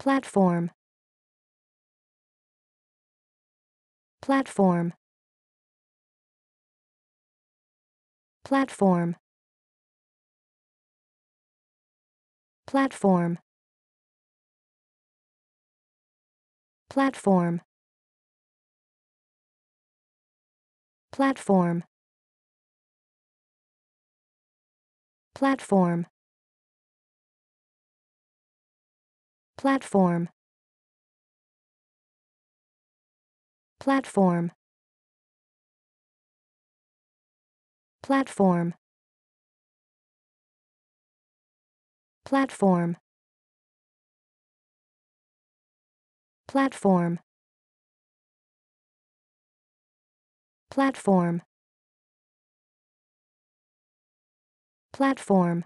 Platform. Platform. Platform. Platform. Platform. Platform. Platform. platform platform platform platform platform platform platform